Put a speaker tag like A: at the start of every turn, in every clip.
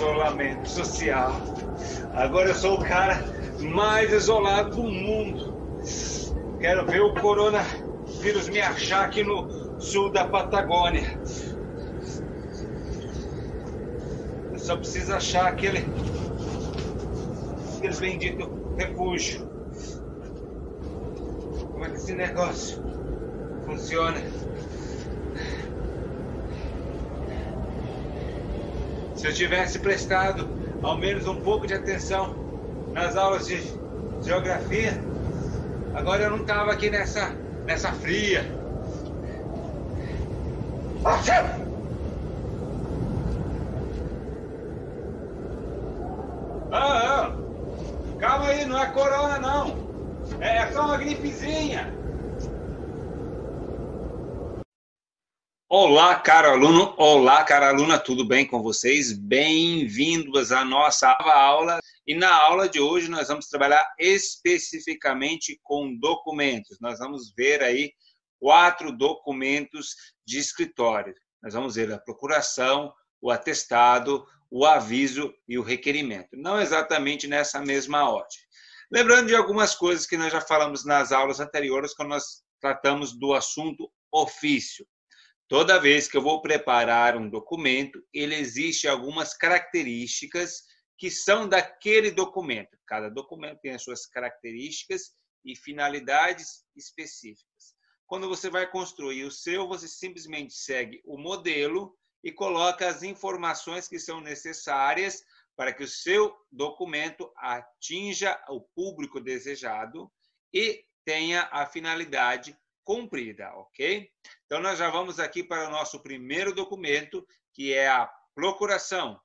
A: isolamento social. Agora eu sou o cara mais isolado do mundo. Quero ver o coronavírus me achar aqui no sul da Patagônia. Eu só preciso achar aquele, aquele bendito refúgio. Como é que esse negócio funciona? Se eu tivesse prestado ao menos um pouco de atenção nas aulas de geografia, agora eu não estava aqui nessa, nessa fria. Marcelo! Olá, caro aluno, olá, cara aluna, tudo bem com vocês? Bem-vindos à nossa aula. E na aula de hoje nós vamos trabalhar especificamente com documentos. Nós vamos ver aí quatro documentos de escritório. Nós vamos ver a procuração, o atestado, o aviso e o requerimento. Não exatamente nessa mesma ordem. Lembrando de algumas coisas que nós já falamos nas aulas anteriores quando nós tratamos do assunto ofício. Toda vez que eu vou preparar um documento, ele existe algumas características que são daquele documento. Cada documento tem as suas características e finalidades específicas. Quando você vai construir o seu, você simplesmente segue o modelo e coloca as informações que são necessárias para que o seu documento atinja o público desejado e tenha a finalidade cumprida, ok? Então, nós já vamos aqui para o nosso primeiro documento, que é a procuração.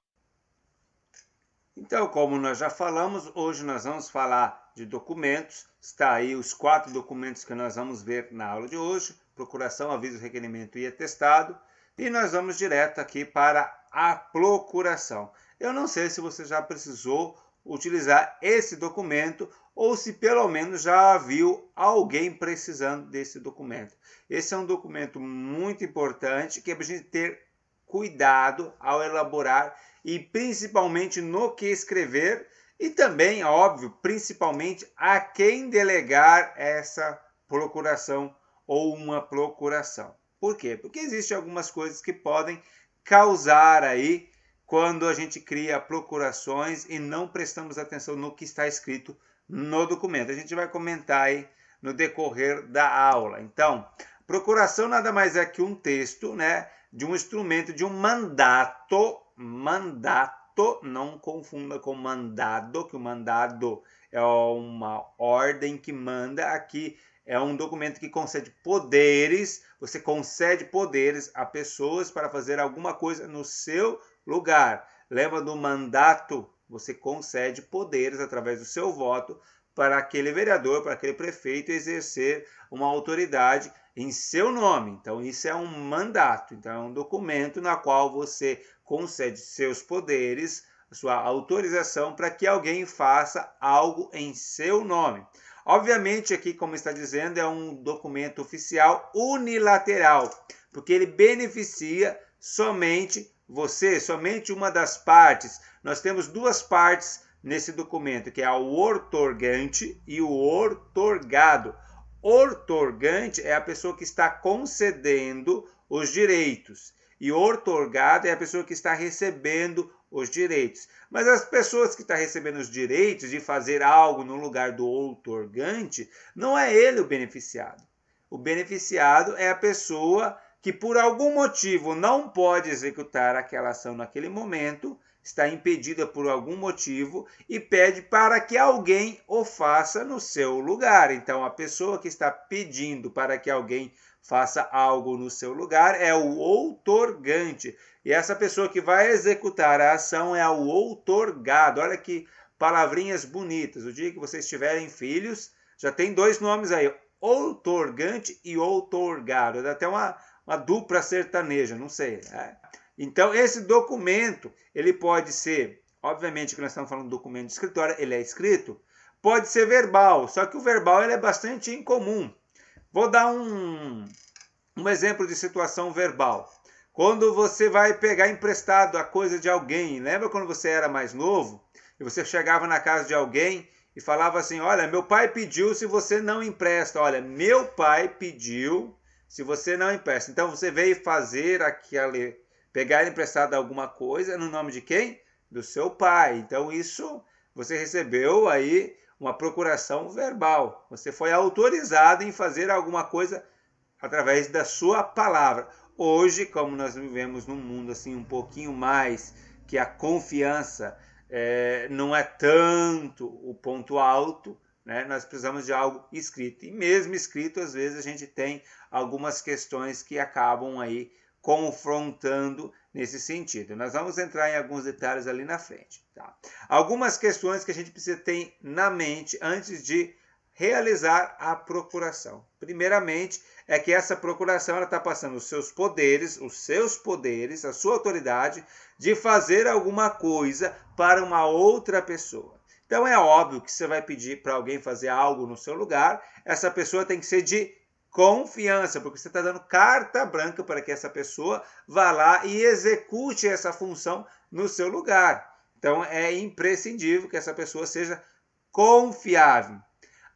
A: Então, como nós já falamos, hoje nós vamos falar de documentos. Está aí os quatro documentos que nós vamos ver na aula de hoje: procuração, aviso, requerimento e atestado. E nós vamos direto aqui para a procuração. Eu não sei se você já precisou utilizar esse documento ou se pelo menos já viu alguém precisando desse documento. Esse é um documento muito importante que é gente ter cuidado ao elaborar e principalmente no que escrever e também, é óbvio, principalmente a quem delegar essa procuração ou uma procuração. Por quê? Porque existem algumas coisas que podem causar aí quando a gente cria procurações e não prestamos atenção no que está escrito no documento. A gente vai comentar aí no decorrer da aula. Então, procuração nada mais é que um texto, né, de um instrumento, de um mandato, mandato, não confunda com mandado, que o mandado é uma ordem que manda aqui é um documento que concede poderes, você concede poderes a pessoas para fazer alguma coisa no seu lugar. Lembra do mandato você concede poderes através do seu voto para aquele vereador, para aquele prefeito exercer uma autoridade em seu nome. Então, isso é um mandato, então, é um documento na qual você concede seus poderes, sua autorização para que alguém faça algo em seu nome. Obviamente, aqui, como está dizendo, é um documento oficial unilateral, porque ele beneficia somente você somente uma das partes. Nós temos duas partes nesse documento, que é o otorgante e o otorgado. Ortorgante é a pessoa que está concedendo os direitos e otorgado é a pessoa que está recebendo os direitos. Mas as pessoas que estão recebendo os direitos de fazer algo no lugar do outorgante, não é ele o beneficiado. O beneficiado é a pessoa que por algum motivo não pode executar aquela ação naquele momento, está impedida por algum motivo e pede para que alguém o faça no seu lugar. Então, a pessoa que está pedindo para que alguém faça algo no seu lugar é o outorgante. E essa pessoa que vai executar a ação é o outorgado. Olha que palavrinhas bonitas. O dia que vocês tiverem filhos, já tem dois nomes aí: outorgante e outorgado. Dá até uma uma dupla sertaneja, não sei. Né? Então, esse documento, ele pode ser, obviamente que nós estamos falando de documento de escritório, ele é escrito, pode ser verbal, só que o verbal ele é bastante incomum. Vou dar um, um exemplo de situação verbal. Quando você vai pegar emprestado a coisa de alguém, lembra quando você era mais novo e você chegava na casa de alguém e falava assim: Olha, meu pai pediu se você não empresta. Olha, meu pai pediu se você não empresta. Então você veio fazer aquela. pegar emprestado alguma coisa no nome de quem? Do seu pai. Então isso você recebeu aí uma procuração verbal. Você foi autorizado em fazer alguma coisa através da sua palavra. Hoje, como nós vivemos num mundo assim um pouquinho mais que a confiança é, não é tanto o ponto alto, né? Nós precisamos de algo escrito. E mesmo escrito, às vezes a gente tem algumas questões que acabam aí confrontando nesse sentido. Nós vamos entrar em alguns detalhes ali na frente. Tá? Algumas questões que a gente precisa ter na mente antes de realizar a procuração. Primeiramente, é que essa procuração está passando os seus poderes, os seus poderes, a sua autoridade de fazer alguma coisa para uma outra pessoa. Então é óbvio que você vai pedir para alguém fazer algo no seu lugar, essa pessoa tem que ser de confiança, porque você está dando carta branca para que essa pessoa vá lá e execute essa função no seu lugar. Então é imprescindível que essa pessoa seja confiável.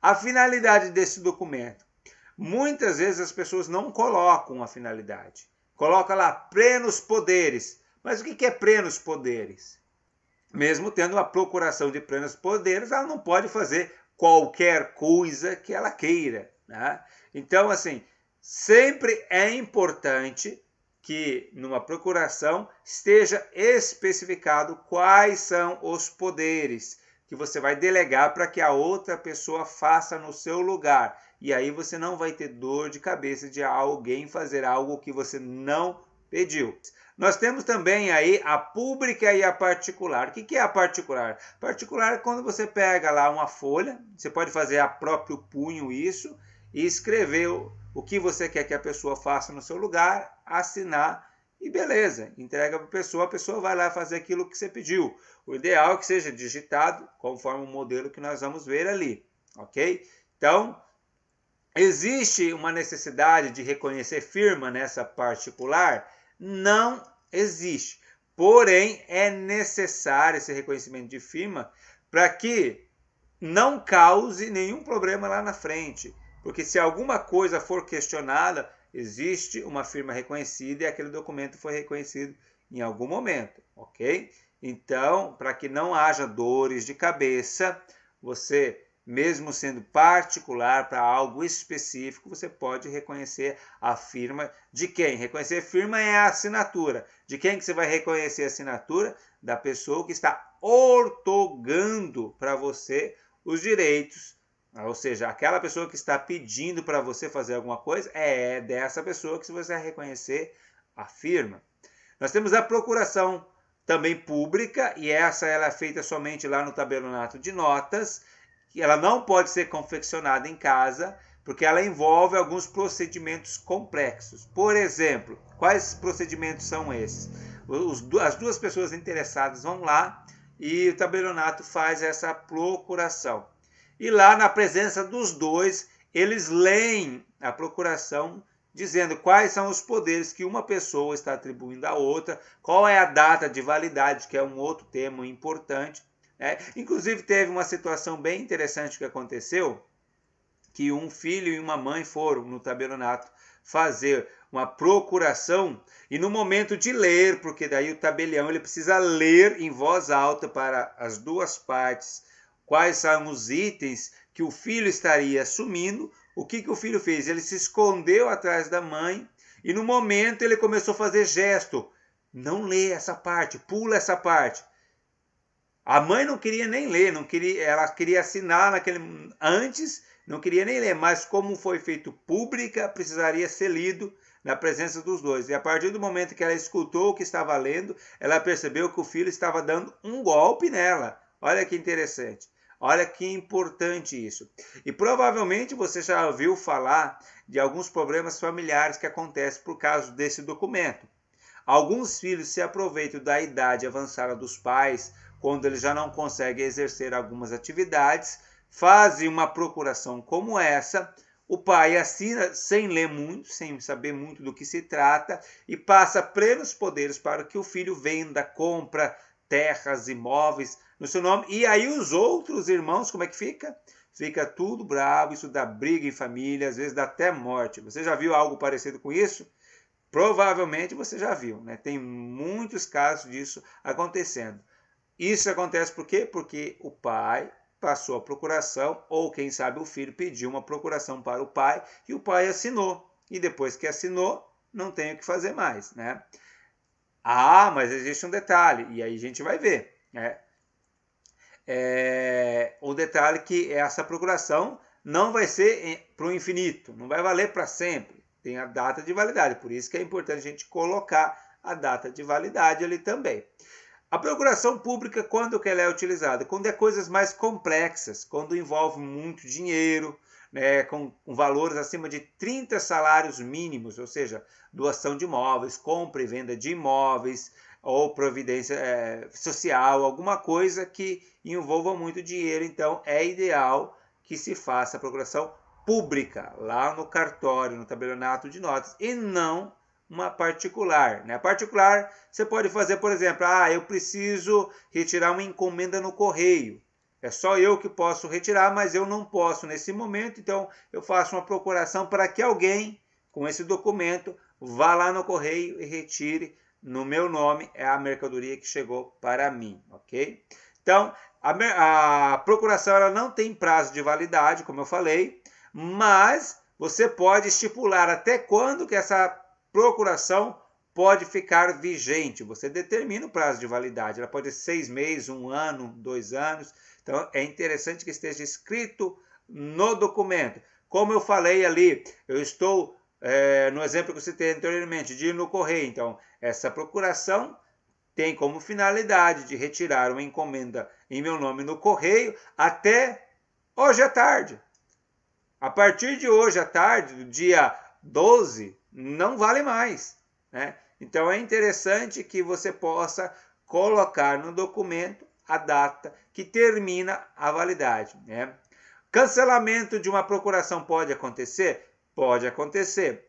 A: A finalidade desse documento. Muitas vezes as pessoas não colocam a finalidade. Coloca lá plenos poderes. Mas o que é plenos poderes? mesmo tendo a procuração de plenos poderes, ela não pode fazer qualquer coisa que ela queira. Né? Então, assim, sempre é importante que numa procuração esteja especificado quais são os poderes que você vai delegar para que a outra pessoa faça no seu lugar. E aí você não vai ter dor de cabeça de alguém fazer algo que você não pediu. Nós temos também aí a pública e a particular. O que é a particular? Particular é quando você pega lá uma folha, você pode fazer a próprio punho isso, e escrever o que você quer que a pessoa faça no seu lugar, assinar e beleza, entrega para a pessoa, a pessoa vai lá fazer aquilo que você pediu. O ideal é que seja digitado conforme o modelo que nós vamos ver ali, ok? Então, existe uma necessidade de reconhecer firma nessa particular? Não Existe. Porém, é necessário esse reconhecimento de firma para que não cause nenhum problema lá na frente. Porque se alguma coisa for questionada, existe uma firma reconhecida e aquele documento foi reconhecido em algum momento, ok? Então, para que não haja dores de cabeça, você mesmo sendo particular para algo específico, você pode reconhecer a firma de quem? Reconhecer firma é a assinatura. De quem que você vai reconhecer a assinatura? Da pessoa que está ortogando para você os direitos. Ah, ou seja, aquela pessoa que está pedindo para você fazer alguma coisa, é dessa pessoa que você vai reconhecer a firma. Nós temos a procuração também pública, e essa ela é feita somente lá no tabelionato de notas que ela não pode ser confeccionada em casa, porque ela envolve alguns procedimentos complexos. Por exemplo, quais procedimentos são esses? Os, as duas pessoas interessadas vão lá e o tabelionato faz essa procuração. E lá, na presença dos dois, eles leem a procuração dizendo quais são os poderes que uma pessoa está atribuindo à outra, qual é a data de validade, que é um outro tema importante, é, inclusive, teve uma situação bem interessante que aconteceu, que um filho e uma mãe foram no tabelionato fazer uma procuração e no momento de ler, porque daí o tabelião ele precisa ler em voz alta para as duas partes quais são os itens que o filho estaria assumindo. O que, que o filho fez? Ele se escondeu atrás da mãe e no momento ele começou a fazer gesto. Não lê essa parte, pula essa parte. A mãe não queria nem ler, não queria, ela queria assinar naquele antes, não queria nem ler, mas como foi feito pública, precisaria ser lido na presença dos dois. E a partir do momento que ela escutou o que estava lendo, ela percebeu que o filho estava dando um golpe nela. Olha que interessante. Olha que importante isso. E provavelmente você já ouviu falar de alguns problemas familiares que acontecem por causa desse documento. Alguns filhos se aproveitam da idade avançada dos pais quando ele já não consegue exercer algumas atividades, faz uma procuração como essa, o pai assina sem ler muito, sem saber muito do que se trata, e passa plenos poderes para que o filho venda, compra terras, imóveis no seu nome. E aí os outros irmãos, como é que fica? Fica tudo bravo, isso dá briga em família, às vezes dá até morte. Você já viu algo parecido com isso? Provavelmente você já viu, né? Tem muitos casos disso acontecendo. Isso acontece por quê? Porque o pai passou a procuração, ou quem sabe o filho pediu uma procuração para o pai e o pai assinou. E depois que assinou, não tem o que fazer mais, né? Ah, mas existe um detalhe, e aí a gente vai ver, né? É, o detalhe é que essa procuração não vai ser para o infinito, não vai valer para sempre. Tem a data de validade, por isso que é importante a gente colocar a data de validade ali também. A procuração pública, quando ela é utilizada? Quando é coisas mais complexas, quando envolve muito dinheiro, né, com, com, valores acima de 30 salários mínimos, ou seja, doação de imóveis, compra e venda de imóveis, ou providência é, social, alguma coisa que envolva muito dinheiro. Então, é ideal que se faça a procuração pública, lá no cartório, no tabelionato de notas, e não uma particular. Né? Particular, você pode fazer, por exemplo, ah, eu preciso retirar uma encomenda no correio. É só eu que posso retirar, mas eu não posso nesse momento, então eu faço uma procuração para que alguém com esse documento vá lá no correio e retire no meu nome é a mercadoria que chegou para mim, ok? Então, a, a procuração ela não tem prazo de validade, como eu falei, mas você pode estipular até quando que essa procuração pode ficar vigente. Você determina o prazo de validade. Ela pode ser seis meses, um ano, dois anos. Então é interessante que esteja escrito no documento. Como eu falei ali, eu estou é, no exemplo que eu citei anteriormente, de ir no correio. Então, essa procuração tem como finalidade de retirar uma encomenda em meu nome no correio até hoje à tarde. A partir de hoje à tarde, do dia 12, não vale mais. Né? Então é interessante que você possa colocar no documento a data que termina a validade. Né? Cancelamento de uma procuração pode acontecer? Pode acontecer.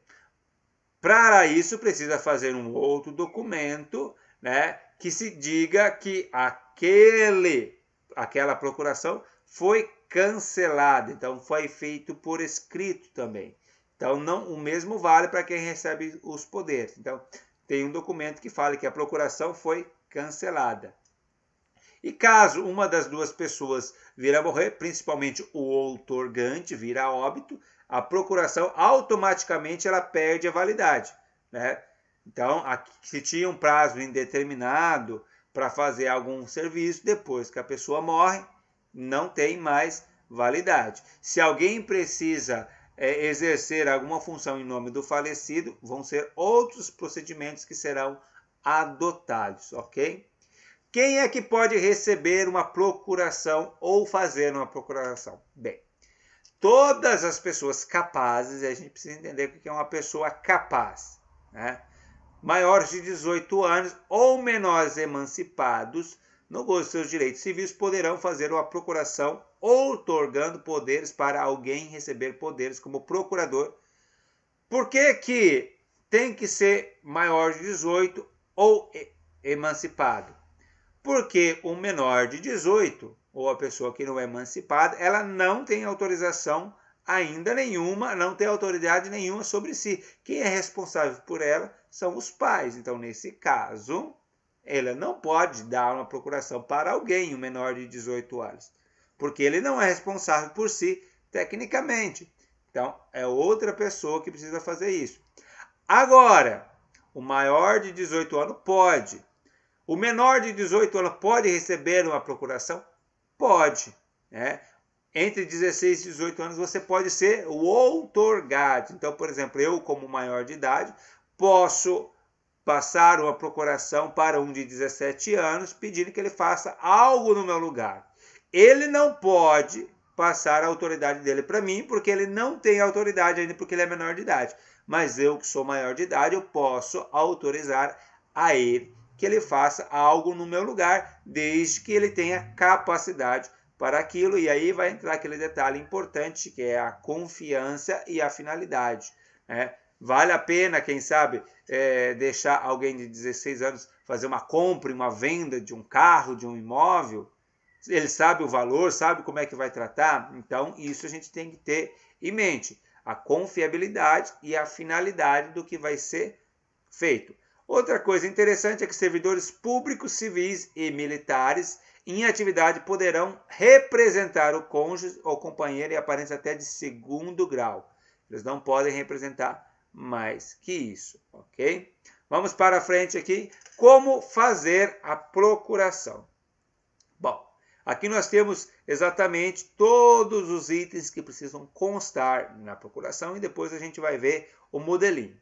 A: Para isso, precisa fazer um outro documento né, que se diga que aquele, aquela procuração foi cancelada. Então, foi feito por escrito também. Então, não, o mesmo vale para quem recebe os poderes. Então, tem um documento que fala que a procuração foi cancelada. E caso uma das duas pessoas vir a morrer, principalmente o outorgante vir a óbito, a procuração automaticamente ela perde a validade. Né? Então, aqui, se tinha um prazo indeterminado para fazer algum serviço, depois que a pessoa morre, não tem mais validade. Se alguém precisa é, exercer alguma função em nome do falecido, vão ser outros procedimentos que serão adotados, ok? Quem é que pode receber uma procuração ou fazer uma procuração? Bem, todas as pessoas capazes, a gente precisa entender o que é uma pessoa capaz, né? maiores de 18 anos ou menores emancipados no gozo de seus direitos civis, poderão fazer uma procuração outorgando poderes para alguém receber poderes como procurador. Por que, que tem que ser maior de 18 ou emancipado? Porque um menor de 18 ou a pessoa que não é emancipada, ela não tem autorização ainda nenhuma, não tem autoridade nenhuma sobre si. Quem é responsável por ela são os pais. Então, nesse caso, ela não pode dar uma procuração para alguém, o um menor de 18 anos, porque ele não é responsável por si tecnicamente. Então, é outra pessoa que precisa fazer isso. Agora, o maior de 18 anos pode. O menor de 18 anos pode receber uma procuração? Pode. Né? Entre 16 e 18 anos você pode ser o outorgado. Então, por exemplo, eu, como maior de idade, posso passaram a procuração para um de 17 anos, pedindo que ele faça algo no meu lugar. Ele não pode passar a autoridade dele para mim, porque ele não tem autoridade ainda, porque ele é menor de idade. Mas eu, que sou maior de idade, eu posso autorizar a ele que ele faça algo no meu lugar, desde que ele tenha capacidade para aquilo. E aí vai entrar aquele detalhe importante que é a confiança e a finalidade. Né? Vale a pena, quem sabe, é, deixar alguém de 16 anos fazer uma compra, uma venda de um carro, de um imóvel? Ele sabe o valor, sabe como é que vai tratar? Então, isso a gente tem que ter em mente. A confiabilidade e a finalidade do que vai ser feito. Outra coisa interessante é que servidores públicos, civis e militares em atividade poderão representar o cônjuge ou companheiro e aparência até de segundo grau. Eles não podem representar mais que isso, ok? Vamos para frente aqui. Como fazer a procuração? Bom, aqui nós temos exatamente todos os itens que precisam constar na procuração e depois a gente vai ver o modelinho.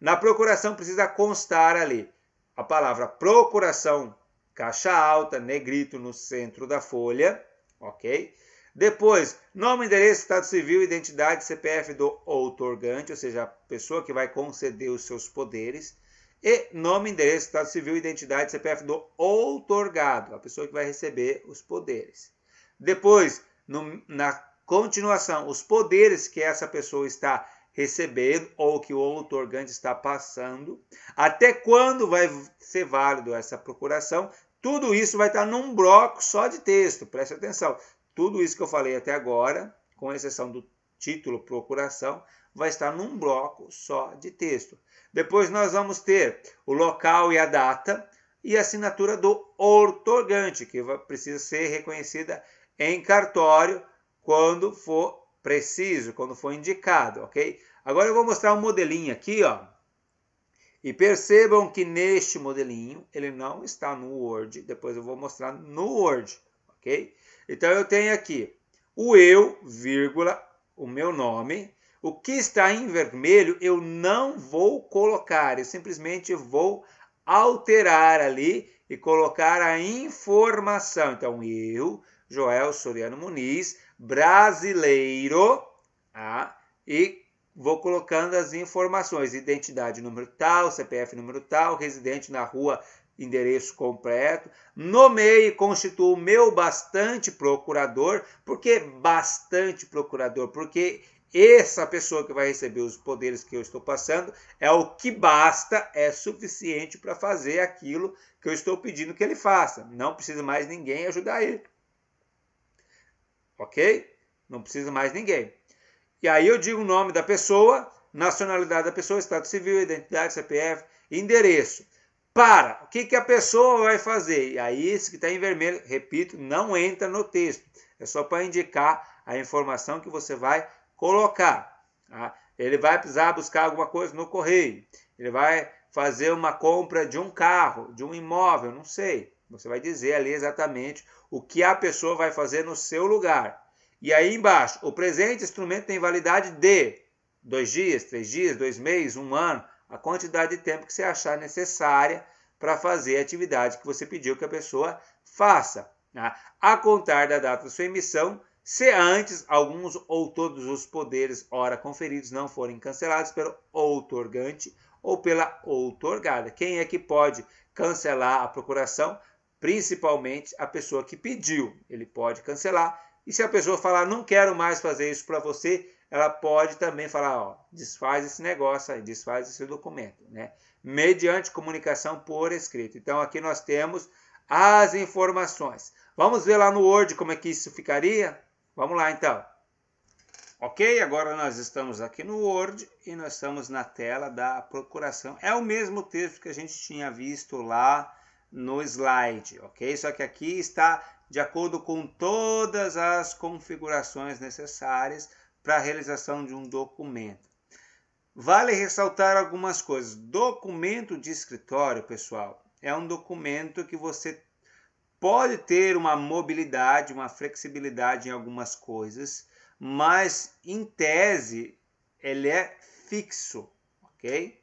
A: Na procuração precisa constar ali a palavra procuração, caixa alta, negrito no centro da folha, ok? Depois, nome, endereço, estado civil, identidade, CPF do outorgante, ou seja, a pessoa que vai conceder os seus poderes. E nome, endereço, estado civil, identidade, CPF do outorgado, a pessoa que vai receber os poderes. Depois, no, na continuação, os poderes que essa pessoa está recebendo ou que o outorgante está passando, até quando vai ser válido essa procuração, tudo isso vai estar num bloco só de texto, preste atenção. Tudo isso que eu falei até agora, com exceção do título procuração, vai estar num bloco só de texto. Depois nós vamos ter o local e a data e a assinatura do ortogante, que precisa ser reconhecida em cartório quando for preciso, quando for indicado, ok? Agora eu vou mostrar um modelinho aqui, ó. E percebam que neste modelinho, ele não está no Word, depois eu vou mostrar no Word, ok? Então eu tenho aqui o eu, vírgula, o meu nome. O que está em vermelho eu não vou colocar, eu simplesmente vou alterar ali e colocar a informação. Então eu, Joel Soriano Muniz, brasileiro, ah, e vou colocando as informações: identidade número tal, CPF número tal, residente na rua endereço completo, nomeie e constitua o meu bastante procurador, porque bastante procurador, porque essa pessoa que vai receber os poderes que eu estou passando é o que basta, é suficiente para fazer aquilo que eu estou pedindo que ele faça. Não precisa mais ninguém ajudar ele. OK? Não precisa mais ninguém. E aí eu digo o nome da pessoa, nacionalidade da pessoa, estado civil, identidade, CPF, endereço para. O que, que a pessoa vai fazer? E aí, isso que está em vermelho, repito, não entra no texto. É só para indicar a informação que você vai colocar. Tá? Ele vai precisar buscar alguma coisa no correio. Ele vai fazer uma compra de um carro, de um imóvel, não sei. Você vai dizer ali exatamente o que a pessoa vai fazer no seu lugar. E aí embaixo, o presente instrumento tem validade de dois dias, três dias, dois meses, um ano a quantidade de tempo que você achar necessária para fazer a atividade que você pediu que a pessoa faça. Né? A contar da data da sua emissão, se antes alguns ou todos os poderes ora conferidos não forem cancelados pelo outorgante ou pela outorgada. Quem é que pode cancelar a procuração? Principalmente a pessoa que pediu. Ele pode cancelar. E se a pessoa falar, não quero mais fazer isso para você, ela pode também falar, ó, desfaz esse negócio aí, desfaz esse documento, né? Mediante comunicação por escrito. Então aqui nós temos as informações. Vamos ver lá no Word como é que isso ficaria? Vamos lá então. Ok, agora nós estamos aqui no Word e nós estamos na tela da procuração. É o mesmo texto que a gente tinha visto lá no slide, ok? Só que aqui está de acordo com todas as configurações necessárias para a realização de um documento. Vale ressaltar algumas coisas. Documento de escritório, pessoal, é um documento que você pode ter uma mobilidade, uma flexibilidade em algumas coisas, mas em tese ele é fixo, ok?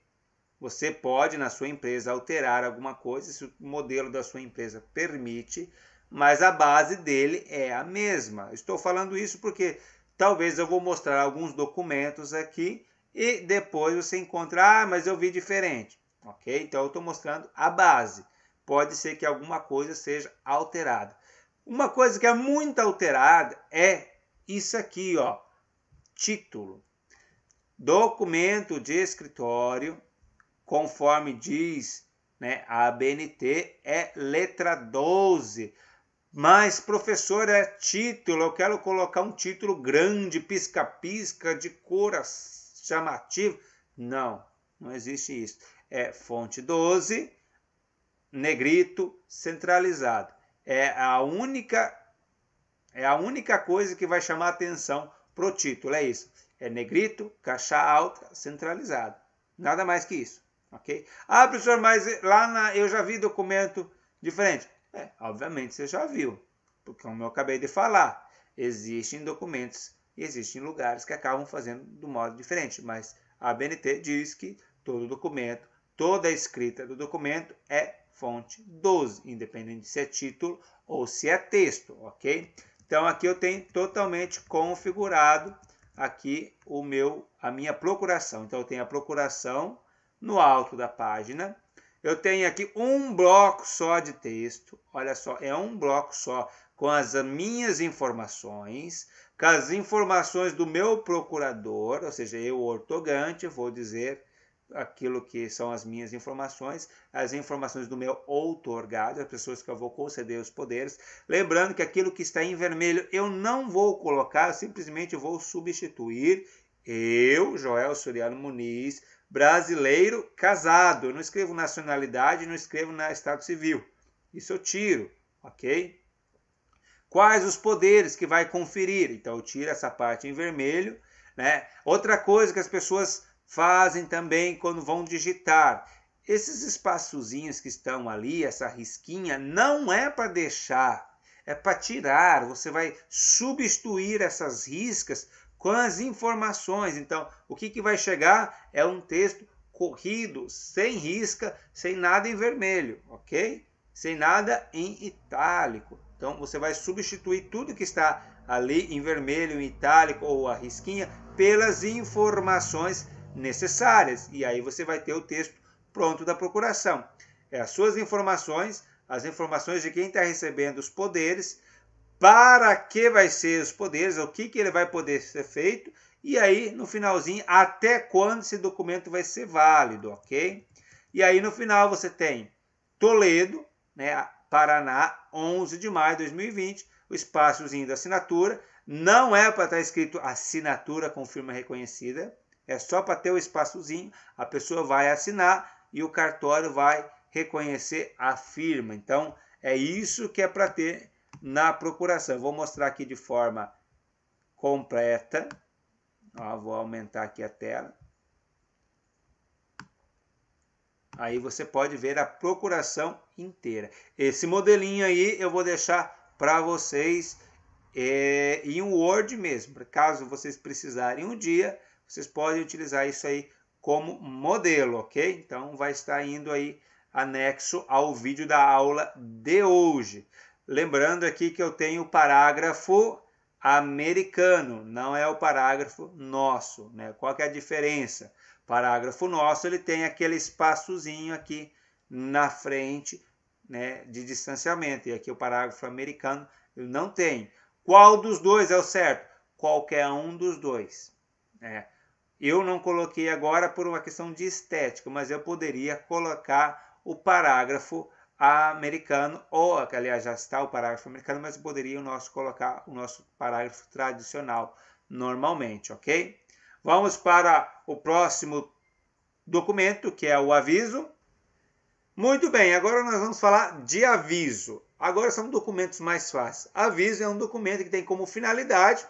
A: Você pode na sua empresa alterar alguma coisa se o modelo da sua empresa permite, mas a base dele é a mesma. Estou falando isso porque Talvez eu vou mostrar alguns documentos aqui e depois você encontrar. ah, mas eu vi diferente. Ok? Então eu estou mostrando a base. Pode ser que alguma coisa seja alterada. Uma coisa que é muito alterada é isso aqui, ó. Título. Documento de escritório, conforme diz né, a ABNT, é letra 12. Mas, professor, é título, eu quero colocar um título grande, pisca-pisca, de cor chamativo Não, não existe isso. É fonte 12, negrito, centralizado. É a única é a única coisa que vai chamar atenção pro título, é isso. É negrito, caixa alta, centralizado. Nada mais que isso, ok? Ah, professor, mas lá na, eu já vi documento diferente. É, obviamente você já viu, porque como eu acabei de falar, existem documentos e existem lugares que acabam fazendo do modo diferente, mas a BNT diz que todo documento, toda a escrita do documento é fonte 12, independente se é título ou se é texto, ok? Então aqui eu tenho totalmente configurado aqui o meu a minha procuração. Então eu tenho a procuração no alto da página, eu tenho aqui um bloco só de texto, olha só, é um bloco só com as minhas informações, com as informações do meu procurador, ou seja, eu, ortogante, vou dizer aquilo que são as minhas informações, as informações do meu outorgado, as pessoas que eu vou conceder os poderes. Lembrando que aquilo que está em vermelho eu não vou colocar, eu simplesmente vou substituir eu, Joel Soriano Muniz, brasileiro casado. Eu não escrevo nacionalidade, não escrevo na estado civil. Isso eu tiro, ok? Quais os poderes que vai conferir? Então eu tiro essa parte em vermelho, né? Outra coisa que as pessoas fazem também quando vão digitar, esses espaçozinhos que estão ali, essa risquinha, não é para deixar, é para tirar. Você vai substituir essas riscas com as informações. Então, o que, que vai chegar é um texto corrido, sem risca, sem nada em vermelho, ok? Sem nada em itálico. Então, você vai substituir tudo que está ali em vermelho, em itálico ou a risquinha pelas informações necessárias. E aí você vai ter o texto pronto da procuração. É as suas informações, as informações de quem está recebendo os poderes para que vai ser os poderes, o que, que ele vai poder ser feito, e aí no finalzinho, até quando esse documento vai ser válido, ok? E aí no final você tem Toledo, né, Paraná, 11 de maio de 2020, o espaçozinho da assinatura. Não é para estar tá escrito assinatura com firma reconhecida, é só para ter o espaçozinho, a pessoa vai assinar e o cartório vai reconhecer a firma. Então, é isso que é para ter na procuração. Eu vou mostrar aqui de forma completa. Ó, vou aumentar aqui a tela. Aí você pode ver a procuração inteira. Esse modelinho aí eu vou deixar para vocês é, em um Word mesmo. Caso vocês precisarem um dia, vocês podem utilizar isso aí como modelo, ok? Então vai estar indo aí anexo ao vídeo da aula de hoje. Lembrando aqui que eu tenho o parágrafo americano, não é o parágrafo nosso. Né? Qual que é a diferença? Parágrafo nosso ele tem aquele espaçozinho aqui na frente né, de distanciamento. E aqui o parágrafo americano ele não tem. Qual dos dois é o certo? Qualquer um dos dois. Né? Eu não coloquei agora por uma questão de estética, mas eu poderia colocar o parágrafo americano americano, ou, que, aliás, já está o parágrafo americano, mas poderia o nosso colocar o nosso parágrafo tradicional normalmente, ok? Vamos para o próximo documento, que é o aviso. Muito bem, agora nós vamos falar de aviso. Agora são documentos mais fáceis. Aviso é um documento que tem como finalidade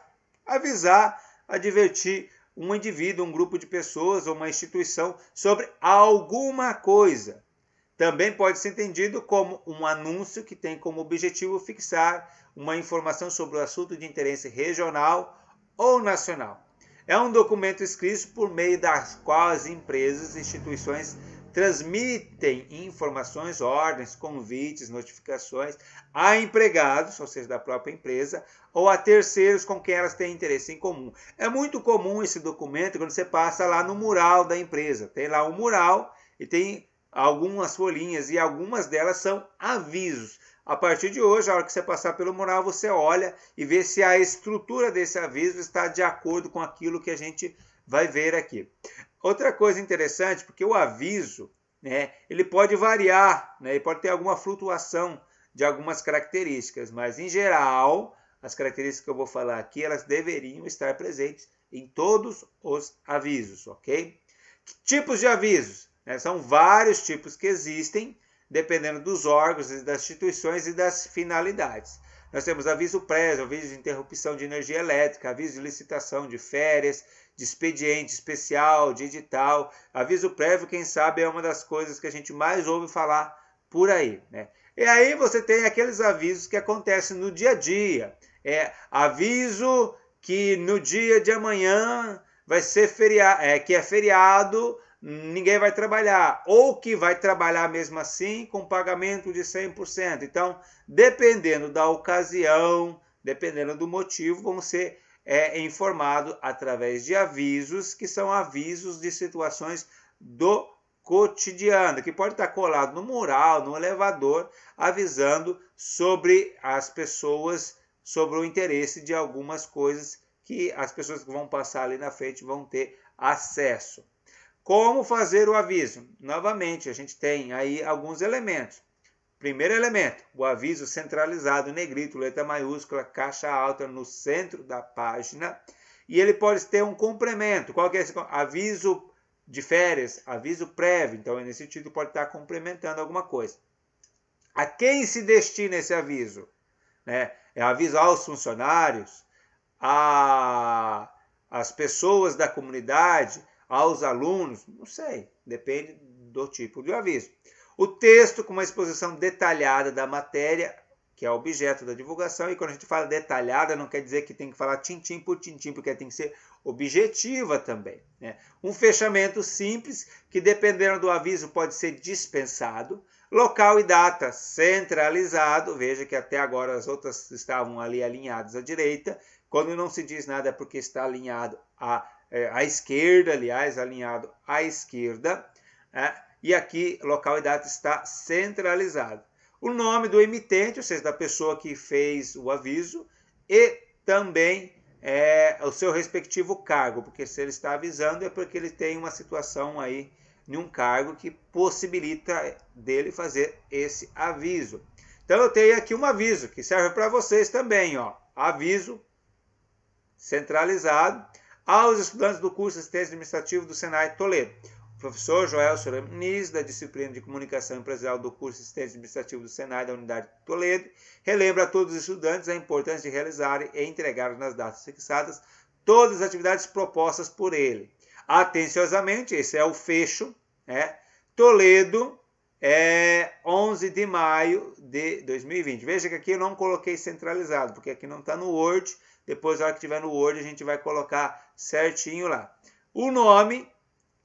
A: avisar, advertir um indivíduo, um grupo de pessoas ou uma instituição sobre alguma coisa. Também pode ser entendido como um anúncio que tem como objetivo fixar uma informação sobre o assunto de interesse regional ou nacional. É um documento escrito por meio das quais empresas e instituições transmitem informações, ordens, convites, notificações a empregados, ou seja, da própria empresa, ou a terceiros com quem elas têm interesse em comum. É muito comum esse documento quando você passa lá no mural da empresa. Tem lá o um mural e tem algumas folhinhas e algumas delas são avisos. A partir de hoje, a hora que você passar pelo mural, você olha e vê se a estrutura desse aviso está de acordo com aquilo que a gente vai ver aqui. Outra coisa interessante, porque o aviso, né, ele pode variar, né, ele pode ter alguma flutuação de algumas características, mas em geral, as características que eu vou falar aqui, elas deveriam estar presentes em todos os avisos, ok? Que tipos de avisos? Né? São vários tipos que existem, dependendo dos órgãos, das instituições e das finalidades. Nós temos aviso prévio, aviso de interrupção de energia elétrica, aviso de licitação de férias, de expediente especial, de edital. Aviso prévio, quem sabe, é uma das coisas que a gente mais ouve falar por aí. Né? E aí você tem aqueles avisos que acontecem no dia a dia. É aviso que no dia de amanhã vai ser feriado, é, que é feriado, ninguém vai trabalhar, ou que vai trabalhar mesmo assim com pagamento de 100%. Então, dependendo da ocasião, dependendo do motivo, vão ser é, através de avisos, que são avisos de situações do cotidiano, que pode estar colado no mural, no elevador, avisando sobre as pessoas, sobre o interesse de algumas coisas que as pessoas que vão passar ali na frente vão ter acesso. Como fazer o aviso? Novamente, a gente tem aí alguns elementos. Primeiro elemento, o aviso centralizado, negrito, letra maiúscula, caixa alta no centro da página. E ele pode ter um complemento. Qual que é esse aviso de férias, aviso prévio. Então, é nesse sentido, pode estar complementando alguma coisa. A quem se destina esse aviso? Né? É aviso aos funcionários, a, as pessoas da comunidade, aos alunos? Não sei, depende do tipo de aviso. O texto com uma exposição detalhada da matéria, que é objeto da divulgação, e quando a gente fala detalhada, não quer dizer que tem que falar tintim por tintim, porque tem que ser objetiva também. Né? Um fechamento simples, que dependendo do aviso pode ser dispensado. Local e data centralizado, veja que até agora as outras estavam ali alinhadas à direita. Quando não se diz nada é porque está alinhado à é, à esquerda, aliás, alinhado à esquerda, é, e aqui local e data está centralizado. O nome do emitente, ou seja, da pessoa que fez o aviso, e também é, o seu respectivo cargo, porque se ele está avisando é porque ele tem uma situação aí em um cargo que possibilita dele fazer esse aviso. Então eu tenho aqui um aviso que serve para vocês também, ó. Aviso centralizado aos estudantes do curso de Assistência Administrativa do Senai Toledo. O professor Joel Solemnis, da disciplina de Comunicação Empresarial do curso de Assistência Administrativa do Senai da Unidade Toledo, relembra a todos os estudantes a importância de realizar e entregar nas datas fixadas todas as atividades propostas por ele. Atenciosamente, esse é o fecho, né? Toledo, é 11 de maio de 2020. Veja que aqui eu não coloquei centralizado, porque aqui não está no Word, depois, na hora que tiver no Word, a gente vai colocar certinho lá. O nome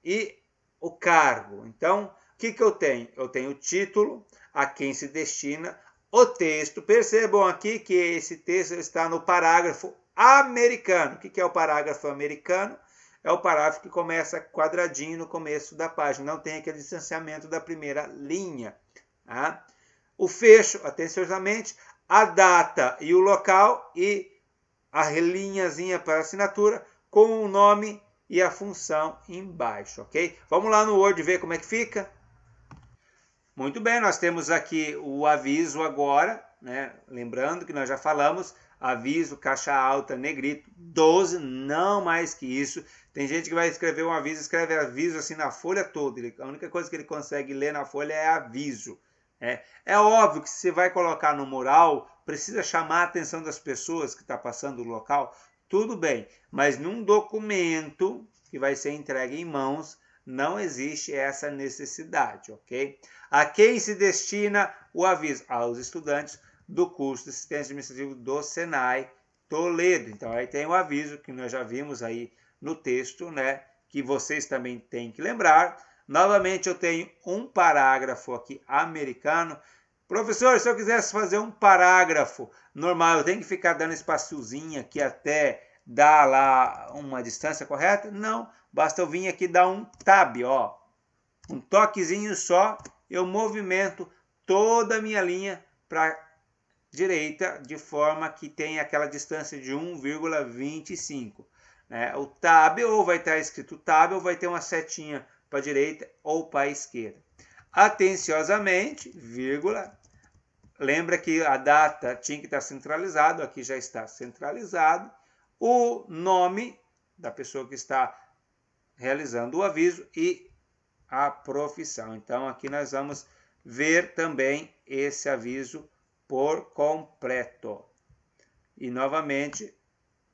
A: e o cargo. Então, o que, que eu tenho? Eu tenho o título, a quem se destina, o texto. Percebam aqui que esse texto está no parágrafo americano. O que, que é o parágrafo americano? É o parágrafo que começa quadradinho no começo da página, não tem aquele distanciamento da primeira linha. Tá? O fecho, atenciosamente, a data e o local e a linhazinha para assinatura com o nome e a função embaixo, ok? Vamos lá no Word ver como é que fica. Muito bem, nós temos aqui o aviso agora, né? Lembrando que nós já falamos, aviso, caixa alta, negrito, 12, não mais que isso. Tem gente que vai escrever um aviso, escreve aviso assim na folha toda. Ele, a única coisa que ele consegue ler na folha é aviso. Né? É óbvio que se você vai colocar no mural, precisa chamar a atenção das pessoas que está passando o local, tudo bem, mas num documento que vai ser entregue em mãos, não existe essa necessidade, ok? A quem se destina o aviso? Aos estudantes do curso de assistência administrativa do Senai Toledo. Então, aí tem o aviso que nós já vimos aí no texto, né? Que vocês também têm que lembrar. Novamente, eu tenho um parágrafo aqui americano Professor, se eu quisesse fazer um parágrafo normal, eu tenho que ficar dando espaciozinho aqui até dar lá uma distância correta? Não, basta eu vir aqui dar um tab, ó. Um toquezinho só, eu movimento toda a minha linha para direita de forma que tenha aquela distância de 1,25. Né? O tab ou vai estar escrito tab ou vai ter uma setinha para direita ou para esquerda atenciosamente, vírgula. Lembra que a data tinha que estar centralizado, aqui já está centralizado. O nome da pessoa que está realizando o aviso e a profissão. Então aqui nós vamos ver também esse aviso por completo. E novamente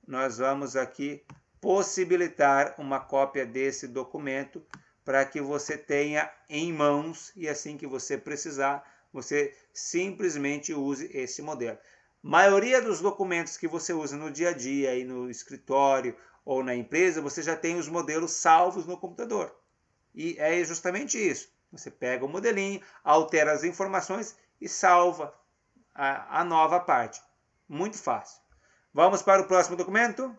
A: nós vamos aqui possibilitar uma cópia desse documento para que você tenha em mãos e assim que você precisar, você simplesmente use esse modelo. Maioria dos documentos que você usa no dia a dia e no escritório ou na empresa, você já tem os modelos salvos no computador. E é justamente isso. Você pega o modelinho, altera as informações e salva a, a nova parte. Muito fácil. Vamos para o próximo documento?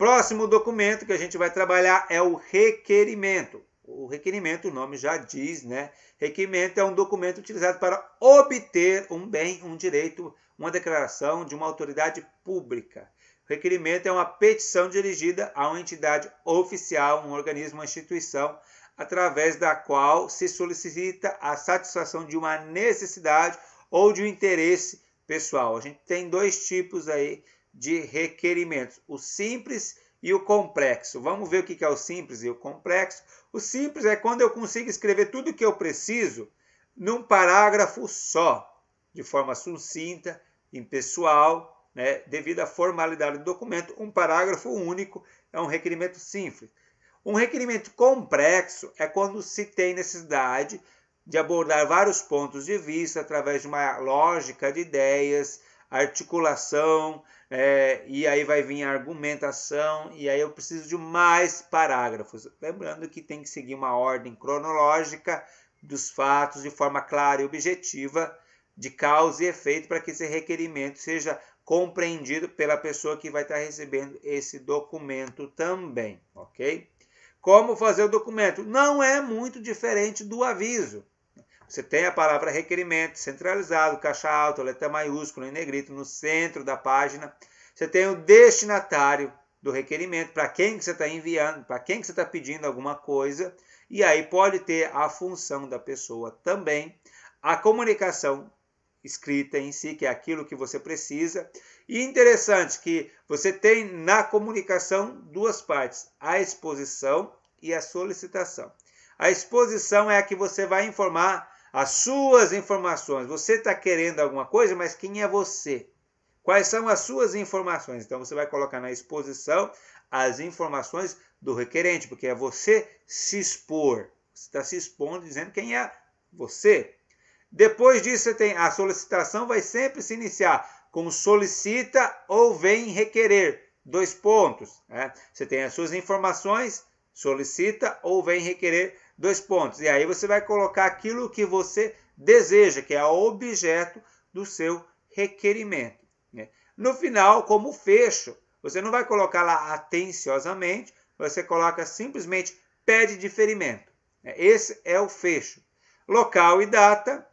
A: Próximo documento que a gente vai trabalhar é o requerimento. O requerimento, o nome já diz, né? Requerimento é um documento utilizado para obter um bem, um direito, uma declaração de uma autoridade pública. requerimento é uma petição dirigida a uma entidade oficial, um organismo, uma instituição, através da qual se solicita a satisfação de uma necessidade ou de um interesse pessoal. A gente tem dois tipos aí de requerimentos, o simples e o complexo. Vamos ver o que é o simples e o complexo. O simples é quando eu consigo escrever tudo o que eu preciso num parágrafo só, de forma sucinta, impessoal, né, devido à formalidade do documento. Um parágrafo único é um requerimento simples. Um requerimento complexo é quando se tem necessidade de abordar vários pontos de vista através de uma lógica de ideias, articulação, é, e aí vai vir a argumentação, e aí eu preciso de mais parágrafos. Lembrando que tem que seguir uma ordem cronológica dos fatos de forma clara e objetiva, de causa e efeito, para que esse requerimento seja compreendido pela pessoa que vai estar recebendo esse documento também, ok? Como fazer o documento? Não é muito diferente do aviso. Você tem a palavra requerimento centralizado, caixa alta, letra maiúscula em negrito no centro da página. Você tem o destinatário do requerimento, para quem que você está enviando, para quem que você está pedindo alguma coisa. E aí pode ter a função da pessoa também, a comunicação escrita em si, que é aquilo que você precisa. E interessante que você tem na comunicação duas partes, a exposição e a solicitação. A exposição é a que você vai informar as suas informações. Você está querendo alguma coisa, mas quem é você? Quais são as suas informações? Então você vai colocar na exposição as informações do requerente, porque é você se expor. Você está se expondo dizendo quem é você. Depois disso, você tem a solicitação vai sempre se iniciar com solicita ou vem requerer. Dois pontos. Né? Você tem as suas informações, solicita ou vem requerer dois pontos. E aí você vai colocar aquilo que você deseja, que é o objeto do seu requerimento. Né? No final, como fecho, você não vai colocar lá atenciosamente, você coloca simplesmente pede diferimento. Né? Esse é o fecho. Local e data,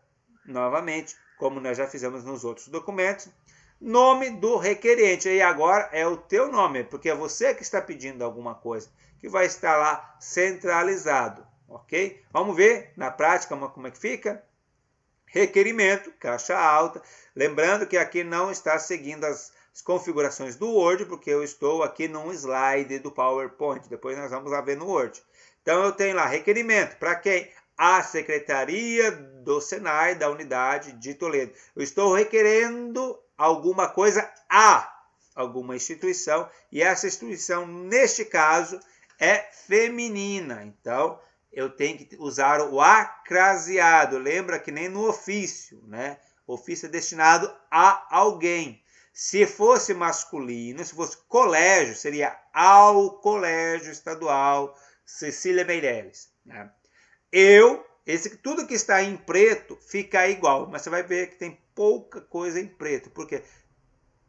A: novamente, como nós já fizemos nos outros documentos. Nome do requerente. E agora é o teu nome, porque é você que está pedindo alguma coisa, que vai estar lá centralizado. Ok? Vamos ver na prática como é que fica? Requerimento, caixa alta. Lembrando que aqui não está seguindo as, as configurações do Word, porque eu estou aqui num slide do PowerPoint. Depois nós vamos lá ver no Word. Então eu tenho lá requerimento para quem? A Secretaria do Senai da Unidade de Toledo. Eu estou requerendo alguma coisa a alguma instituição e essa instituição neste caso é feminina. Então eu tenho que usar o acraseado. Lembra que nem no ofício, né? O ofício é destinado a alguém. Se fosse masculino, se fosse colégio, seria ao colégio estadual Cecília Meirelles. Né? Eu, esse, tudo que está em preto fica igual, mas você vai ver que tem pouca coisa em preto, porque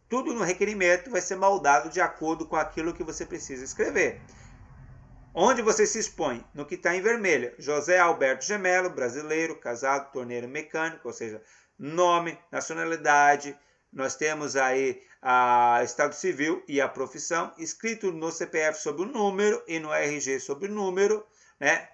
A: tudo no requerimento vai ser moldado de acordo com aquilo que você precisa escrever. Onde você se expõe? No que está em vermelho. José Alberto Gemelo, brasileiro, casado, torneiro mecânico, ou seja, nome, nacionalidade. Nós temos aí a estado civil e a profissão, escrito no CPF sobre o número e no RG sobre o número, né?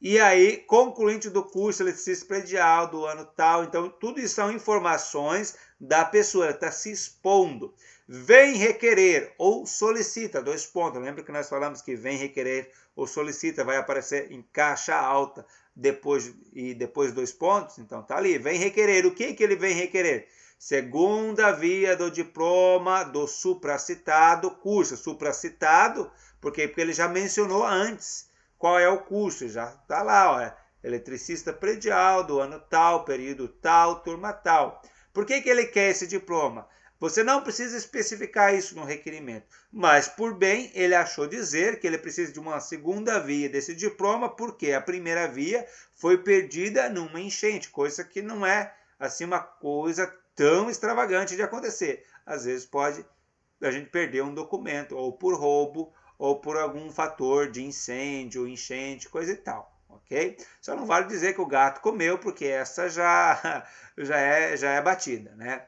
A: E aí, concluinte do curso eletricista predial do ano tal. Então, tudo isso são informações da pessoa, está se expondo vem requerer ou solicita, dois pontos. Lembra que nós falamos que vem requerer ou solicita vai aparecer em caixa alta depois e depois dois pontos, então tá ali, vem requerer. O que que ele vem requerer? Segunda via do diploma do supracitado curso, supracitado, porque porque ele já mencionou antes qual é o curso, já tá lá, ó, é eletricista predial do ano tal, período tal, turma tal. Por que que ele quer esse diploma? Você não precisa especificar isso no requerimento, mas por bem ele achou dizer que ele precisa de uma segunda via desse diploma, porque a primeira via foi perdida numa enchente, coisa que não é assim uma coisa tão extravagante de acontecer. Às vezes pode a gente perder um documento, ou por roubo, ou por algum fator de incêndio, enchente, coisa e tal. Ok? Só não vale dizer que o gato comeu, porque essa já, já, é, já é batida, né?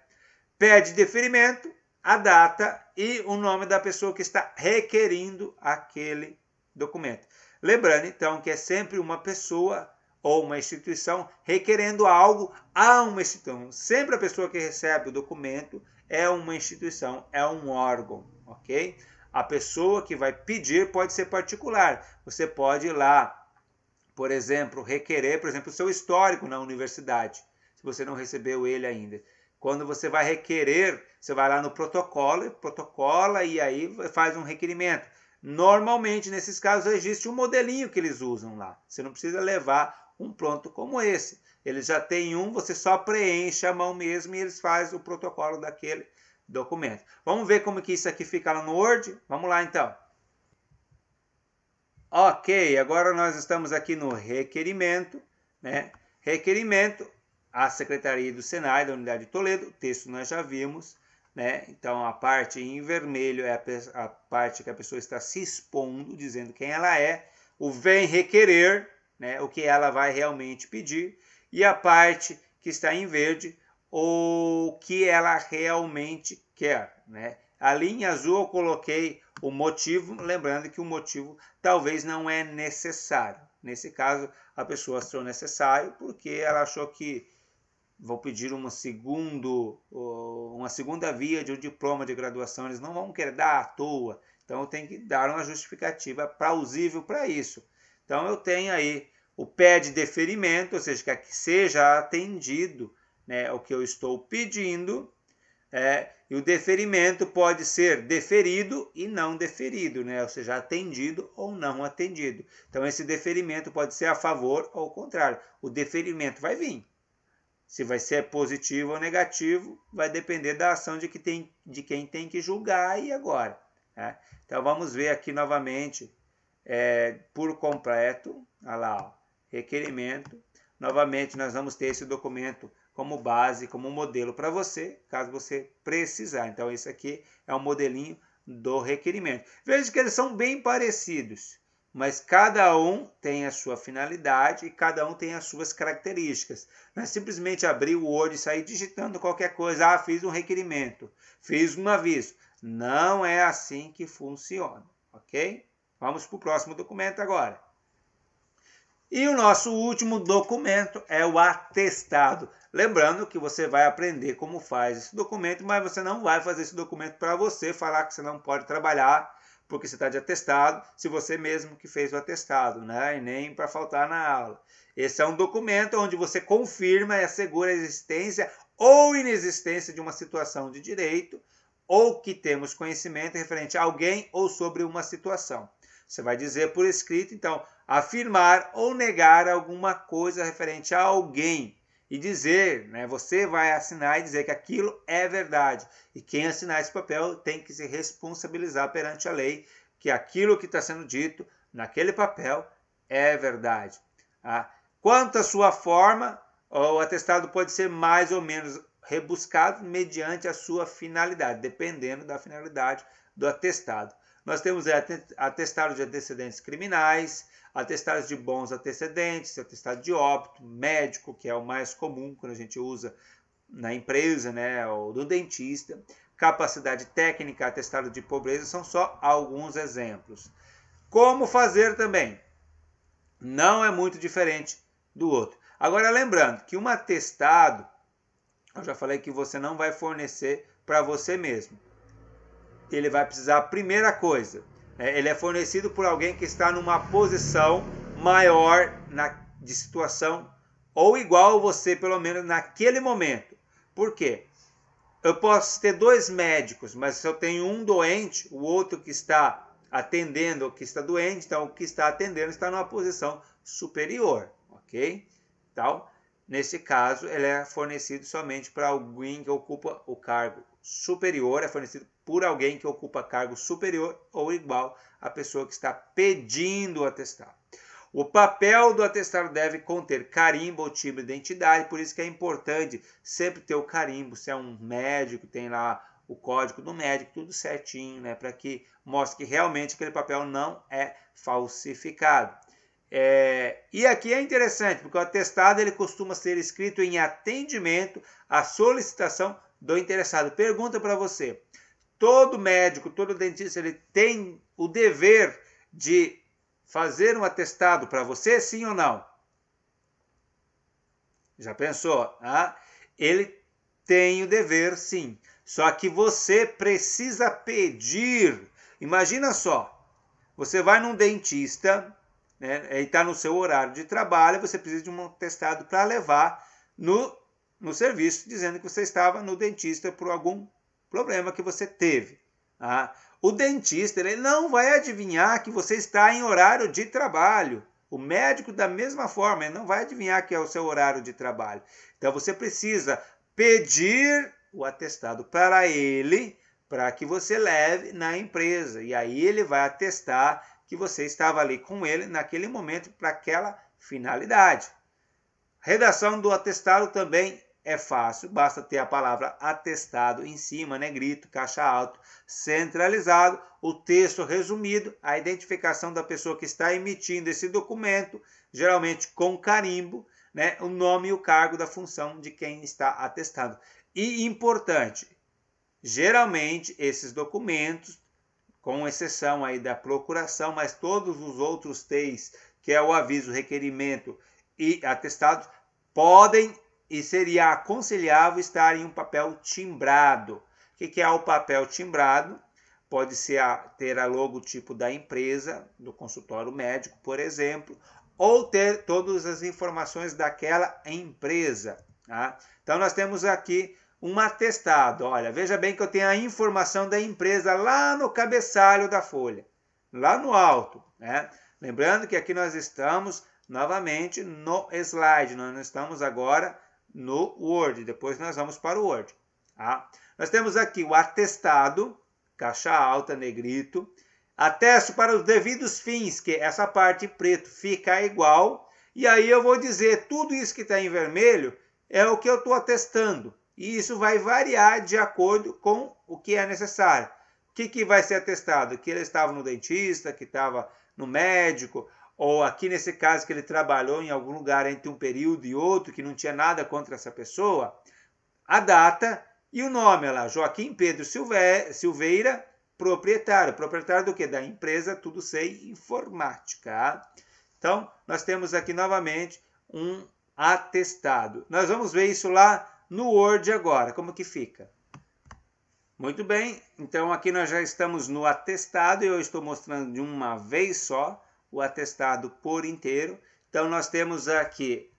A: pede deferimento, a data e o nome da pessoa que está requerindo aquele documento. Lembrando, então, que é sempre uma pessoa ou uma instituição requerendo algo a uma instituição. Sempre a pessoa que recebe o documento é uma instituição, é um órgão, ok? A pessoa que vai pedir pode ser particular. Você pode ir lá, por exemplo, requerer, por exemplo, o seu histórico na universidade, se você não recebeu ele ainda. Quando você vai requerer, você vai lá no protocolo, protocola e aí faz um requerimento. Normalmente, nesses casos, existe um modelinho que eles usam lá. Você não precisa levar um pronto como esse. Eles já têm um, você só preenche a mão mesmo e eles fazem o protocolo daquele documento. Vamos ver como que isso aqui fica lá no Word? Vamos lá, então. Ok, agora nós estamos aqui no requerimento, né? Requerimento, a Secretaria do Senai, da Unidade de Toledo, o texto nós já vimos, né? Então a parte em vermelho é a, a parte que a pessoa está se expondo, dizendo quem ela é, o vem requerer, né? O que ela vai realmente pedir, e a parte que está em verde, o que ela realmente quer, né? Ali em azul eu coloquei o motivo, lembrando que o motivo talvez não é necessário. Nesse caso, a pessoa achou necessário porque ela achou que vão pedir um segundo, uma segunda via de um diploma de graduação, eles não vão querer dar à toa. Então eu tenho que dar uma justificativa plausível para isso. Então eu tenho aí o pé de deferimento, ou seja, que seja atendido né, o que eu estou pedindo, é, e o deferimento pode ser deferido e não deferido, né? ou seja, atendido ou não atendido. Então, esse deferimento pode ser a favor ou ao contrário. O deferimento vai vir, se vai ser positivo ou negativo, vai depender da ação de, que tem, de quem tem que julgar e agora. Né? Então vamos ver aqui novamente, é, por completo, olha lá, ó, requerimento. Novamente, nós vamos ter esse documento como base, como modelo para você, caso você precisar. Então, isso aqui é um modelinho do requerimento. Veja que eles são bem parecidos mas cada um tem a sua finalidade e cada um tem as suas características. Não é simplesmente abrir o olho e sair digitando qualquer coisa. Ah, fiz um requerimento, fiz um aviso. Não é assim que funciona, ok? Vamos para o próximo documento agora. E o nosso último documento é o atestado. Lembrando que você vai aprender como faz esse documento, mas você não vai fazer esse documento para você falar que você não pode trabalhar porque você está de atestado, se você mesmo que fez o atestado, né? E nem para faltar na aula. Esse é um documento onde você confirma e é assegura a existência ou inexistência de uma situação de direito, ou que temos conhecimento referente a alguém ou sobre uma situação. Você vai dizer por escrito, então, afirmar ou negar alguma coisa referente a alguém e dizer, né? Você vai assinar e dizer que aquilo é verdade. E quem assinar esse papel tem que se responsabilizar perante a lei que aquilo que está sendo dito naquele papel é verdade. Ah, quanto à sua forma, o atestado pode ser mais ou menos rebuscado mediante a sua finalidade, dependendo da finalidade do atestado. Nós temos é, atestado de antecedentes criminais, atestados de bons antecedentes, atestado de óbito, médico, que é o mais comum quando a gente usa na empresa, né, ou do dentista, capacidade técnica, atestado de pobreza, são só alguns exemplos. Como fazer também? Não é muito diferente do outro. Agora, lembrando que um atestado, eu já falei que você não vai fornecer para você mesmo ele vai precisar, primeira coisa, é, ele é fornecido por alguém que está numa posição maior na, de situação ou igual a você, pelo menos naquele momento. Por quê? Eu posso ter dois médicos, mas se eu tenho um doente, o outro que está atendendo que está doente, então o que está atendendo está numa posição superior, ok? Então, nesse caso, ele é fornecido somente para alguém que ocupa o cargo superior, é fornecido por alguém que ocupa cargo superior ou igual à pessoa que está pedindo o atestado. O papel do atestado deve conter carimbo ou tipo de identidade, por isso que é importante sempre ter o carimbo. Se é um médico, tem lá o código do médico, tudo certinho, né? Para que mostre que realmente aquele papel não é falsificado. É, e aqui é interessante, porque o atestado ele costuma ser escrito em atendimento à solicitação do interessado. Pergunta para você: todo médico, todo dentista, ele tem o dever de fazer um atestado para você, sim ou não? Já pensou? Ah, ele tem o dever, sim. Só que você precisa pedir. Imagina só, você vai num dentista, né, e está no seu horário de trabalho, você precisa de um atestado para levar no no serviço dizendo que você estava no dentista por algum problema que você teve. Tá? o dentista ele não vai adivinhar que você está em horário de trabalho. O médico, da mesma forma, ele não vai adivinhar que é o seu horário de trabalho. Então você precisa pedir o atestado para ele, para que você leve na empresa. E aí ele vai atestar que você estava ali com ele naquele momento para aquela finalidade. Redação do atestado também é fácil, basta ter a palavra atestado em cima, negrito, né? grito, caixa alto, centralizado, o texto resumido, a identificação da pessoa que está emitindo esse documento, geralmente com carimbo, né? o nome e o cargo da função de quem está atestando. E importante, geralmente esses documentos, com exceção aí da procuração, mas todos os outros três, que é o aviso, requerimento e atestado, podem e seria aconselhável estar em um papel timbrado. O que é o papel timbrado? Pode ser a, ter a logotipo da empresa, do consultório médico, por exemplo, ou ter todas as informações daquela empresa. Tá? Então, nós temos aqui um atestado. Olha, veja bem que eu tenho a informação da empresa lá no cabeçalho da folha, lá no alto. Né? Lembrando que aqui nós estamos novamente no slide, nós não estamos agora no Word. Depois nós vamos para o Word. Tá? Nós temos aqui o atestado, caixa alta, negrito. Atesto para os devidos fins, que essa parte preto fica igual. E aí eu vou dizer, tudo isso que está em vermelho é o que eu estou atestando. E isso vai variar de acordo com o que é necessário. O que, que vai ser atestado? Que ele estava no dentista, que estava no médico, ou aqui nesse caso que ele trabalhou em algum lugar entre um período e outro, que não tinha nada contra essa pessoa, a data e o nome lá, Joaquim Pedro Silveira, proprietário. Proprietário do que? Da empresa Tudo Sei Informática. Então, nós temos aqui novamente um atestado. Nós vamos ver isso lá no Word agora, como que fica. Muito bem, então aqui nós já estamos no atestado, e eu estou mostrando de uma vez só, o atestado por inteiro. Então, nós temos aqui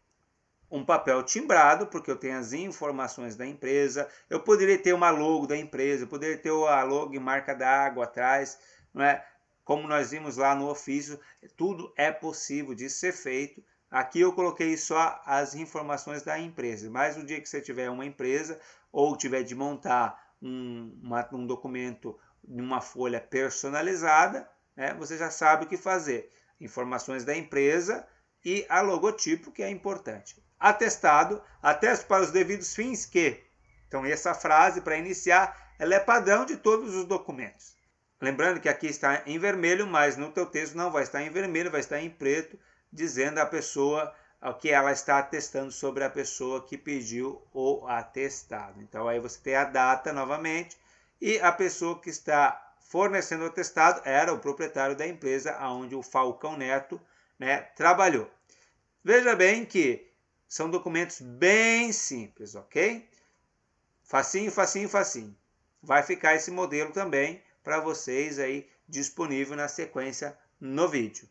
A: um papel timbrado, porque eu tenho as informações da empresa, eu poderia ter uma logo da empresa, eu poderia ter a logo e marca d'água atrás, não é? como nós vimos lá no ofício, tudo é possível de ser feito. Aqui eu coloquei só as informações da empresa, mas o dia que você tiver uma empresa ou tiver de montar um, uma, um documento numa folha personalizada, né, você já sabe o que fazer informações da empresa e a logotipo, que é importante. Atestado, atesto para os devidos fins que. Então, essa frase, para iniciar, ela é padrão de todos os documentos. Lembrando que aqui está em vermelho, mas no teu texto não vai estar em vermelho, vai estar em preto, dizendo a pessoa o que ela está atestando sobre a pessoa que pediu o atestado. Então, aí você tem a data novamente e a pessoa que está fornecendo o atestado era o proprietário da empresa onde o Falcão Neto né, trabalhou. Veja bem que são documentos bem simples, ok? Facinho, facinho, facinho. Vai ficar esse modelo também para vocês aí disponível na sequência no vídeo.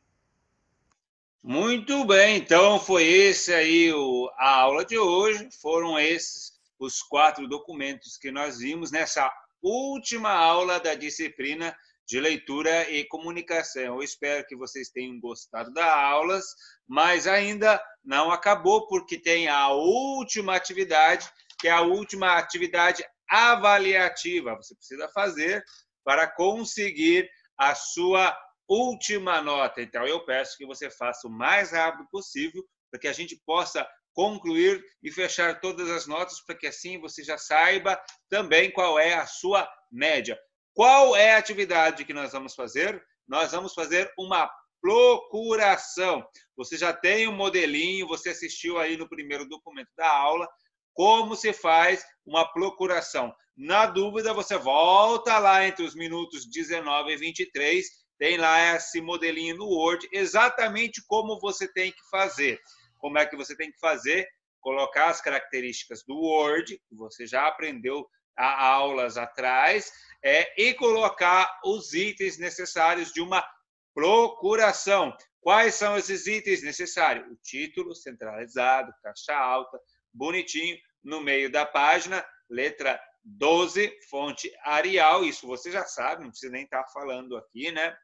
A: Muito bem, então foi esse aí o, a aula de hoje. Foram esses os quatro documentos que nós vimos nessa última aula da disciplina de leitura e comunicação. Eu espero que vocês tenham gostado das aulas, mas ainda não acabou, porque tem a última atividade, que é a última atividade avaliativa. Você precisa fazer para conseguir a sua última nota. Então, eu peço que você faça o mais rápido possível para que a gente possa concluir e fechar todas as notas, para que assim você já saiba também qual é a sua média. Qual é a atividade que nós vamos fazer? Nós vamos fazer uma procuração. Você já tem um modelinho, você assistiu aí no primeiro documento da aula como se faz uma procuração. Na dúvida, você volta lá entre os minutos 19 e 23, tem lá esse modelinho no Word, exatamente como você tem que fazer como é que você tem que fazer, colocar as características do Word, que você já aprendeu a aulas atrás, é, e colocar os itens necessários de uma procuração. Quais são esses itens necessários? O título centralizado, caixa alta, bonitinho, no meio da página, letra 12, fonte Arial, isso você já sabe, não precisa nem estar falando aqui, né?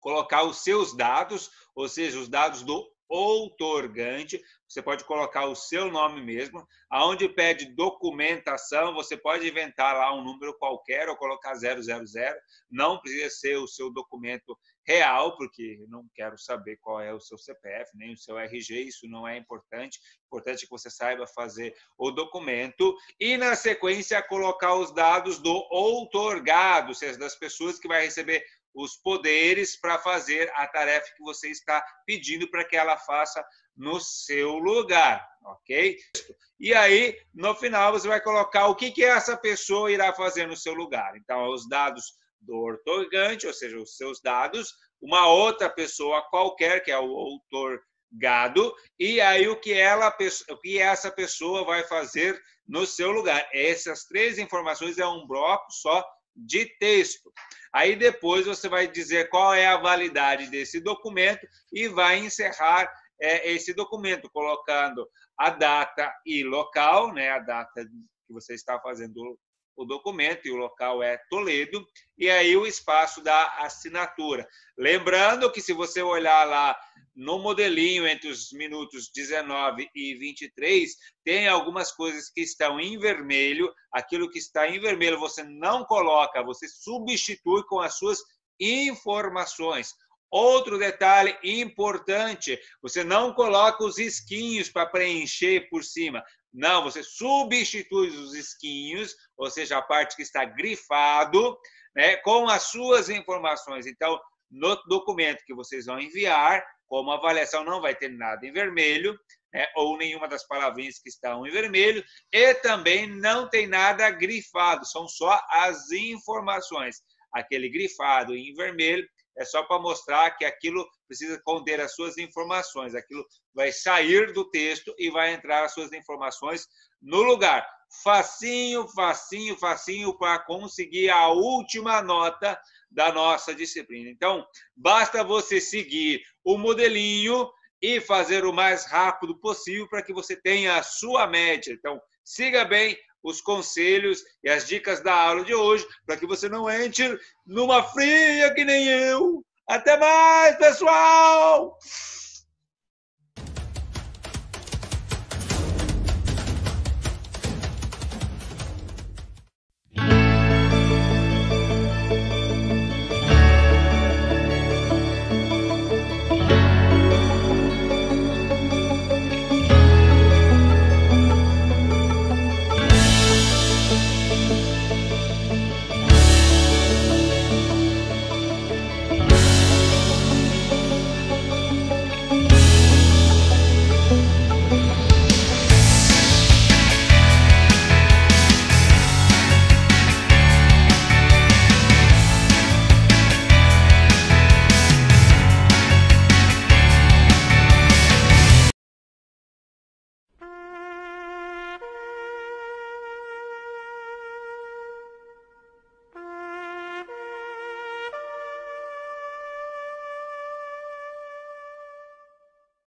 A: Colocar os seus dados, ou seja, os dados do outorgante, você pode colocar o seu nome mesmo. Aonde pede documentação, você pode inventar lá um número qualquer ou colocar 000. Não precisa ser o seu documento real, porque não quero saber qual é o seu CPF, nem o seu RG, isso não é importante. Importante é que você saiba fazer o documento e na sequência colocar os dados do outorgado, ou seja, das pessoas que vai receber os poderes para fazer a tarefa que você está pedindo para que ela faça no seu lugar, ok? E aí, no final, você vai colocar o que, que essa pessoa irá fazer no seu lugar. Então, é os dados do ortogante, ou seja, os seus dados, uma outra pessoa qualquer, que é o autor gado e aí o que ela o que essa pessoa vai fazer no seu lugar. Essas três informações é um bloco só de texto. Aí depois você vai dizer qual é a validade desse documento e vai encerrar é, esse documento, colocando a data e local, né, a data que você está fazendo o documento, e o local é Toledo, e aí o espaço da assinatura. Lembrando que se você olhar lá no modelinho entre os minutos 19 e 23, tem algumas coisas que estão em vermelho, aquilo que está em vermelho você não coloca, você substitui com as suas informações. Outro detalhe importante: você não coloca os esquinhos para preencher por cima. Não, você substitui os esquinhos, ou seja, a parte que está grifado, né, com as suas informações. Então, no documento que vocês vão enviar, como avaliação não vai ter nada em vermelho, né, ou nenhuma das palavrinhas que estão em vermelho, e também não tem nada grifado, são só as informações. Aquele grifado em vermelho é só para mostrar que aquilo precisa conter as suas informações, aquilo vai sair do texto e vai entrar as suas informações no lugar. Facinho, facinho, facinho para conseguir a última nota da nossa disciplina. Então, basta você seguir o modelinho e fazer o mais rápido possível para que você tenha a sua média. Então, siga bem os conselhos e as dicas da aula de hoje, para que você não entre numa fria que nem eu. Até mais, pessoal!